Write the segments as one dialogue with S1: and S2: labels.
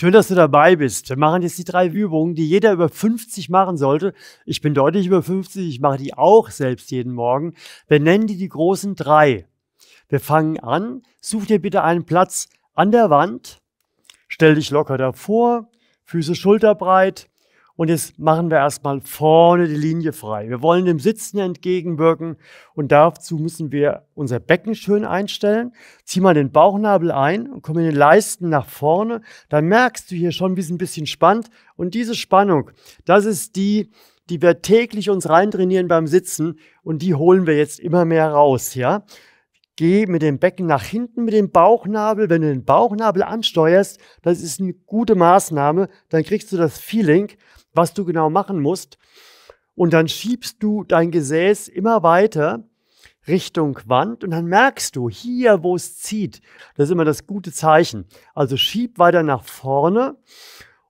S1: Schön, dass du dabei bist. Wir machen jetzt die drei Übungen, die jeder über 50 machen sollte. Ich bin deutlich über 50, ich mache die auch selbst jeden Morgen. Wir nennen die die großen drei. Wir fangen an. Such dir bitte einen Platz an der Wand. Stell dich locker davor, Füße schulterbreit, und jetzt machen wir erstmal vorne die Linie frei. Wir wollen dem Sitzen entgegenwirken und dazu müssen wir unser Becken schön einstellen. Zieh mal den Bauchnabel ein und komm in den Leisten nach vorne. Dann merkst du hier schon, wie es ein bisschen spannt. Und diese Spannung, das ist die, die wir täglich uns reintrainieren beim Sitzen und die holen wir jetzt immer mehr raus, ja? Geh mit dem Becken nach hinten mit dem Bauchnabel. Wenn du den Bauchnabel ansteuerst, das ist eine gute Maßnahme, dann kriegst du das Feeling was du genau machen musst. Und dann schiebst du dein Gesäß immer weiter Richtung Wand und dann merkst du hier, wo es zieht. Das ist immer das gute Zeichen. Also schieb weiter nach vorne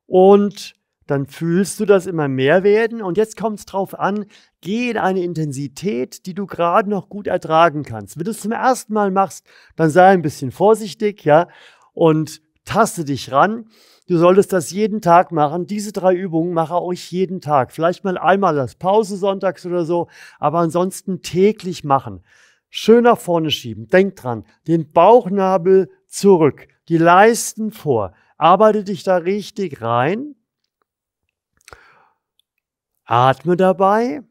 S1: und dann fühlst du das immer mehr werden. Und jetzt kommt es drauf an, geh in eine Intensität, die du gerade noch gut ertragen kannst. Wenn du es zum ersten Mal machst, dann sei ein bisschen vorsichtig, ja, und taste dich ran. Du solltest das jeden Tag machen. Diese drei Übungen mache ich jeden Tag. Vielleicht mal einmal als Pause sonntags oder so, aber ansonsten täglich machen. Schön nach vorne schieben. Denk dran, den Bauchnabel zurück, die Leisten vor. Arbeite dich da richtig rein. Atme dabei.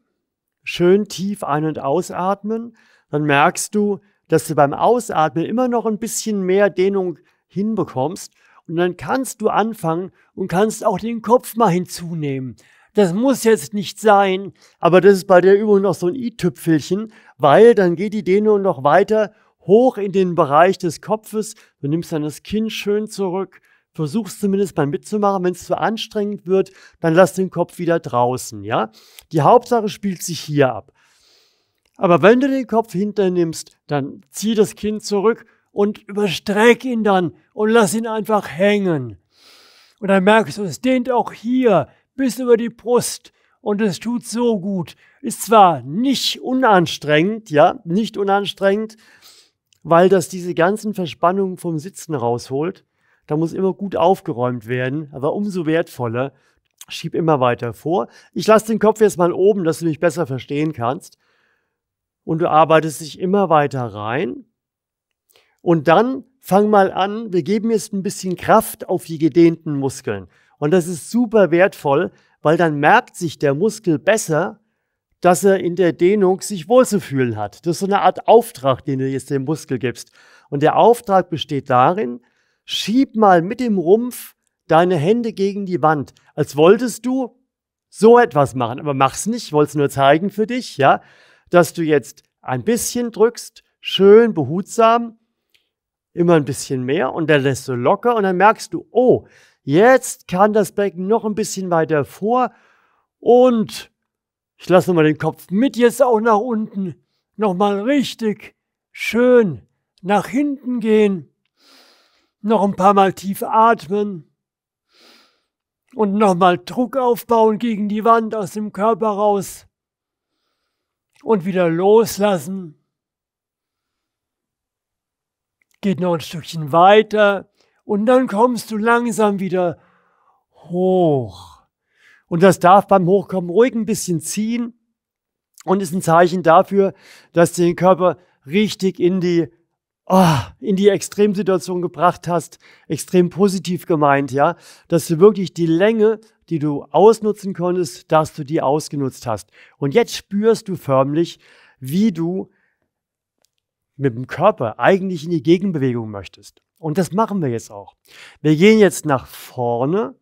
S1: Schön tief ein- und ausatmen. Dann merkst du, dass du beim Ausatmen immer noch ein bisschen mehr Dehnung hinbekommst. Und dann kannst du anfangen und kannst auch den Kopf mal hinzunehmen. Das muss jetzt nicht sein, aber das ist bei der Übung noch so ein i-Tüpfelchen, weil dann geht die Dehnung noch weiter hoch in den Bereich des Kopfes. Du nimmst dann das Kinn schön zurück, versuchst zumindest mal mitzumachen. Wenn es zu anstrengend wird, dann lass den Kopf wieder draußen, ja? Die Hauptsache spielt sich hier ab. Aber wenn du den Kopf hinternimmst, dann zieh das Kinn zurück, und überstreck ihn dann und lass ihn einfach hängen. Und dann merkst du, es dehnt auch hier bis über die Brust und es tut so gut. Ist zwar nicht unanstrengend, ja, nicht unanstrengend, weil das diese ganzen Verspannungen vom Sitzen rausholt. Da muss immer gut aufgeräumt werden, aber umso wertvoller. Schieb immer weiter vor. Ich lasse den Kopf jetzt mal oben, dass du mich besser verstehen kannst. Und du arbeitest dich immer weiter rein und dann fang mal an, wir geben jetzt ein bisschen Kraft auf die gedehnten Muskeln. Und das ist super wertvoll, weil dann merkt sich der Muskel besser, dass er in der Dehnung sich wohlzufühlen hat. Das ist so eine Art Auftrag, den du jetzt dem Muskel gibst. Und der Auftrag besteht darin, schieb mal mit dem Rumpf deine Hände gegen die Wand, als wolltest du so etwas machen, aber mach's nicht, wollte es nur zeigen für dich, ja, dass du jetzt ein bisschen drückst, schön behutsam immer ein bisschen mehr und dann lässt du locker und dann merkst du, oh, jetzt kann das Becken noch ein bisschen weiter vor und ich lasse nochmal den Kopf mit jetzt auch nach unten, nochmal richtig schön nach hinten gehen, noch ein paar Mal tief atmen und nochmal Druck aufbauen gegen die Wand aus dem Körper raus und wieder loslassen geht noch ein Stückchen weiter und dann kommst du langsam wieder hoch. Und das darf beim Hochkommen ruhig ein bisschen ziehen und ist ein Zeichen dafür, dass du den Körper richtig in die oh, in die Extremsituation gebracht hast, extrem positiv gemeint, ja, dass du wirklich die Länge, die du ausnutzen konntest, dass du die ausgenutzt hast. Und jetzt spürst du förmlich, wie du mit dem Körper eigentlich in die Gegenbewegung möchtest. Und das machen wir jetzt auch. Wir gehen jetzt nach vorne.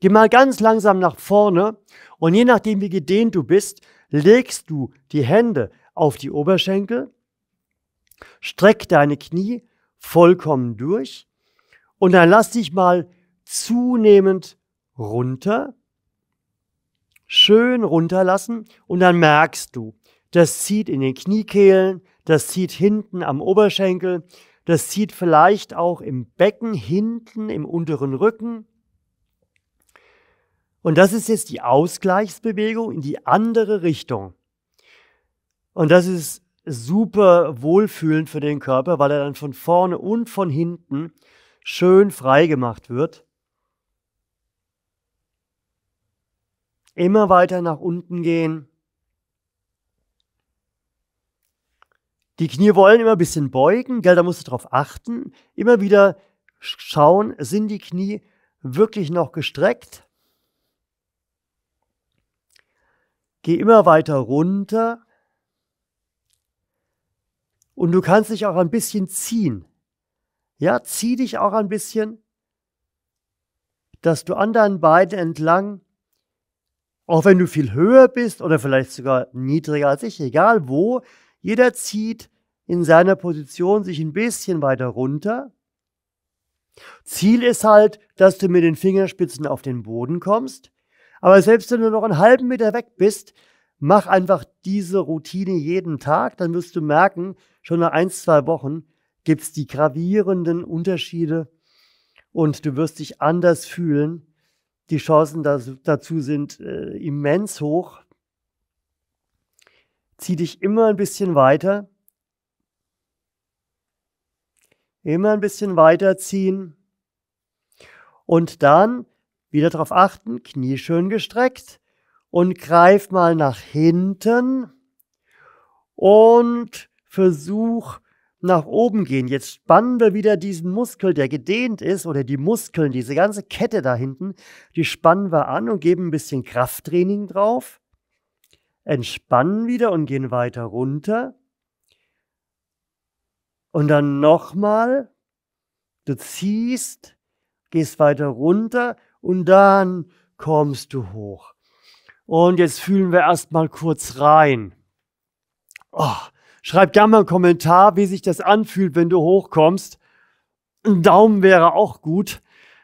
S1: Geh mal ganz langsam nach vorne und je nachdem, wie gedehnt du bist, legst du die Hände auf die Oberschenkel, streck deine Knie vollkommen durch und dann lass dich mal zunehmend runter, schön runterlassen und dann merkst du, das zieht in den Kniekehlen, das zieht hinten am Oberschenkel, das zieht vielleicht auch im Becken, hinten im unteren Rücken. Und das ist jetzt die Ausgleichsbewegung in die andere Richtung. Und das ist super wohlfühlend für den Körper, weil er dann von vorne und von hinten schön frei gemacht wird. Immer weiter nach unten gehen. Die Knie wollen immer ein bisschen beugen, gell, da musst du drauf achten. Immer wieder schauen, sind die Knie wirklich noch gestreckt? Geh immer weiter runter. Und du kannst dich auch ein bisschen ziehen. Ja, zieh dich auch ein bisschen, dass du an deinen Beinen entlang, auch wenn du viel höher bist oder vielleicht sogar niedriger als ich, egal wo, jeder zieht in seiner Position sich ein bisschen weiter runter. Ziel ist halt, dass du mit den Fingerspitzen auf den Boden kommst. Aber selbst wenn du noch einen halben Meter weg bist, mach einfach diese Routine jeden Tag. Dann wirst du merken, schon nach ein, zwei Wochen gibt es die gravierenden Unterschiede und du wirst dich anders fühlen. Die Chancen dazu sind äh, immens hoch. Zieh dich immer ein bisschen weiter. Immer ein bisschen weiter ziehen. Und dann wieder darauf achten, Knie schön gestreckt. Und greif mal nach hinten. Und versuch nach oben gehen. Jetzt spannen wir wieder diesen Muskel, der gedehnt ist, oder die Muskeln, diese ganze Kette da hinten, die spannen wir an und geben ein bisschen Krafttraining drauf entspannen wieder und gehen weiter runter. Und dann nochmal, du ziehst, gehst weiter runter und dann kommst du hoch. Und jetzt fühlen wir erstmal kurz rein. Oh, schreib gerne mal einen Kommentar, wie sich das anfühlt, wenn du hochkommst. Ein Daumen wäre auch gut.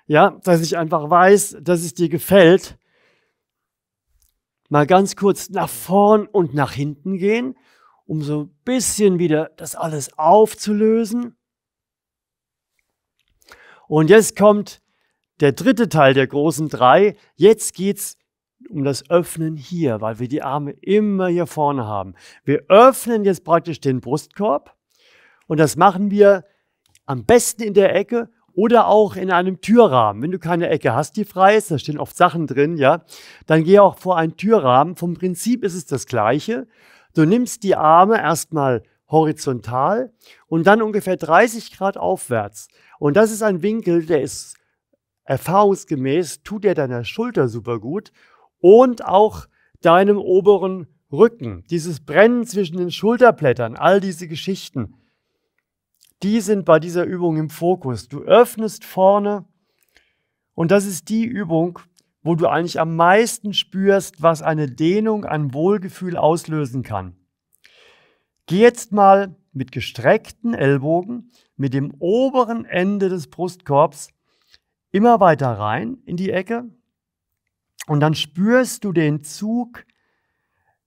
S1: Ja, dass ich einfach weiß, dass es dir gefällt mal ganz kurz nach vorn und nach hinten gehen, um so ein bisschen wieder das alles aufzulösen. Und jetzt kommt der dritte Teil der großen drei. Jetzt geht es um das Öffnen hier, weil wir die Arme immer hier vorne haben. Wir öffnen jetzt praktisch den Brustkorb und das machen wir am besten in der Ecke oder auch in einem Türrahmen. Wenn du keine Ecke hast, die frei ist, da stehen oft Sachen drin, ja, dann geh auch vor einen Türrahmen. Vom Prinzip ist es das Gleiche. Du nimmst die Arme erstmal horizontal und dann ungefähr 30 Grad aufwärts. Und das ist ein Winkel, der ist erfahrungsgemäß, tut er deiner Schulter super gut und auch deinem oberen Rücken. Dieses Brennen zwischen den Schulterblättern, all diese Geschichten, die sind bei dieser Übung im Fokus. Du öffnest vorne und das ist die Übung, wo du eigentlich am meisten spürst, was eine Dehnung, ein Wohlgefühl auslösen kann. Geh jetzt mal mit gestreckten Ellbogen, mit dem oberen Ende des Brustkorbs immer weiter rein in die Ecke und dann spürst du den Zug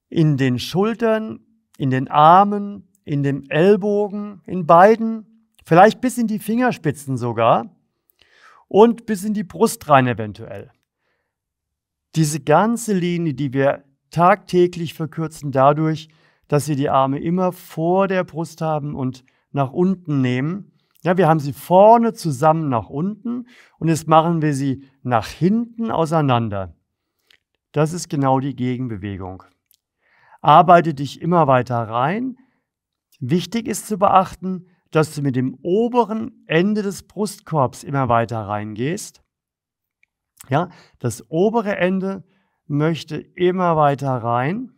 S1: in den Schultern, in den Armen, in dem Ellbogen, in beiden, vielleicht bis in die Fingerspitzen sogar und bis in die Brust rein eventuell. Diese ganze Linie, die wir tagtäglich verkürzen dadurch, dass wir die Arme immer vor der Brust haben und nach unten nehmen. Ja, wir haben sie vorne zusammen nach unten und jetzt machen wir sie nach hinten auseinander. Das ist genau die Gegenbewegung. Arbeite dich immer weiter rein, Wichtig ist zu beachten, dass du mit dem oberen Ende des Brustkorbs immer weiter reingehst. Ja, das obere Ende möchte immer weiter rein.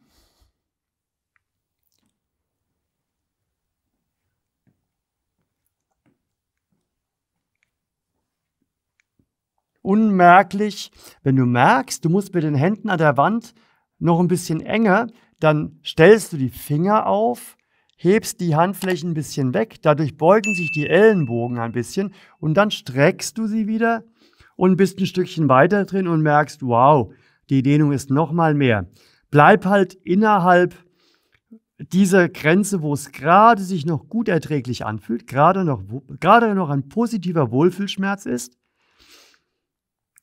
S1: Unmerklich, wenn du merkst, du musst mit den Händen an der Wand noch ein bisschen enger, dann stellst du die Finger auf, hebst die Handflächen ein bisschen weg, dadurch beugen sich die Ellenbogen ein bisschen und dann streckst du sie wieder und bist ein Stückchen weiter drin und merkst, wow, die Dehnung ist nochmal mehr. Bleib halt innerhalb dieser Grenze, wo es gerade sich noch gut erträglich anfühlt, gerade noch, gerade noch ein positiver Wohlfühlschmerz ist.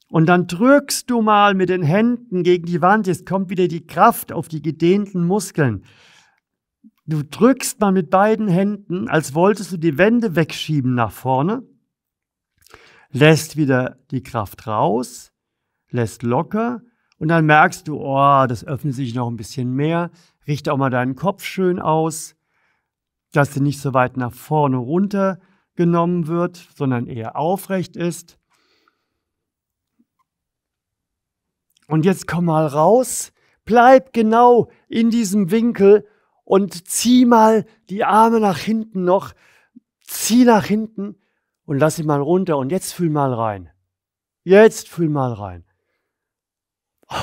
S1: Und dann drückst du mal mit den Händen gegen die Wand, jetzt kommt wieder die Kraft auf die gedehnten Muskeln. Du drückst mal mit beiden Händen, als wolltest du die Wände wegschieben nach vorne, lässt wieder die Kraft raus, lässt locker und dann merkst du, oh, das öffnet sich noch ein bisschen mehr. Richte auch mal deinen Kopf schön aus, dass sie nicht so weit nach vorne runter genommen wird, sondern eher aufrecht ist. Und jetzt komm mal raus, bleib genau in diesem Winkel und zieh mal die Arme nach hinten noch, zieh nach hinten und lass sie mal runter und jetzt fühl mal rein. Jetzt fühl mal rein. Oh,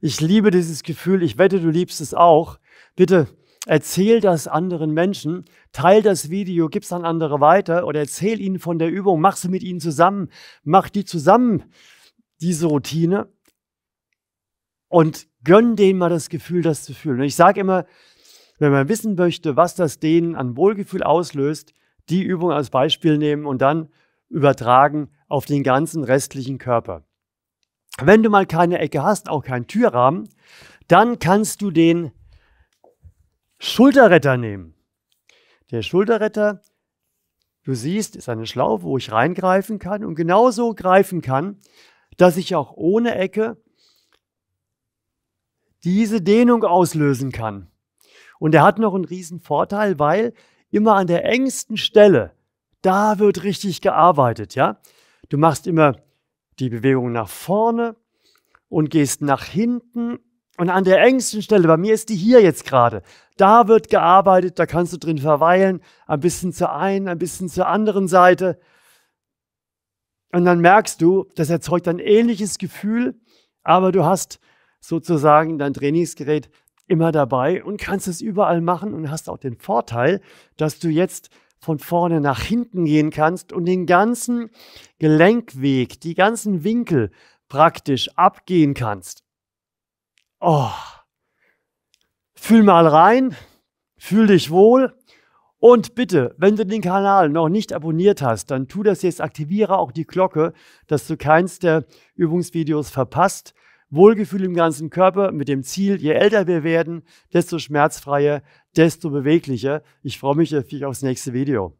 S1: ich liebe dieses Gefühl, ich wette, du liebst es auch. Bitte erzähl das anderen Menschen, teil das Video, gib es an andere weiter oder erzähl ihnen von der Übung, mach sie mit ihnen zusammen, mach die zusammen, diese Routine und gönn denen mal das Gefühl, das zu fühlen. Und ich sage immer, wenn man wissen möchte, was das Dehnen an Wohlgefühl auslöst, die Übung als Beispiel nehmen und dann übertragen auf den ganzen restlichen Körper. Wenn du mal keine Ecke hast, auch keinen Türrahmen, dann kannst du den Schulterretter nehmen. Der Schulterretter, du siehst, ist eine Schlaufe, wo ich reingreifen kann und genauso greifen kann, dass ich auch ohne Ecke diese Dehnung auslösen kann. Und er hat noch einen riesen Vorteil, weil immer an der engsten Stelle, da wird richtig gearbeitet, ja. Du machst immer die Bewegung nach vorne und gehst nach hinten und an der engsten Stelle, bei mir ist die hier jetzt gerade, da wird gearbeitet, da kannst du drin verweilen, ein bisschen zur einen, ein bisschen zur anderen Seite. Und dann merkst du, das erzeugt ein ähnliches Gefühl, aber du hast sozusagen dein Trainingsgerät immer dabei und kannst es überall machen und hast auch den Vorteil, dass du jetzt von vorne nach hinten gehen kannst und den ganzen Gelenkweg, die ganzen Winkel praktisch abgehen kannst. Oh. Fühl mal rein, fühl dich wohl und bitte, wenn du den Kanal noch nicht abonniert hast, dann tu das jetzt, aktiviere auch die Glocke, dass du keins der Übungsvideos verpasst Wohlgefühl im ganzen Körper mit dem Ziel, je älter wir werden, desto schmerzfreier, desto beweglicher. Ich freue mich auf aufs nächste Video.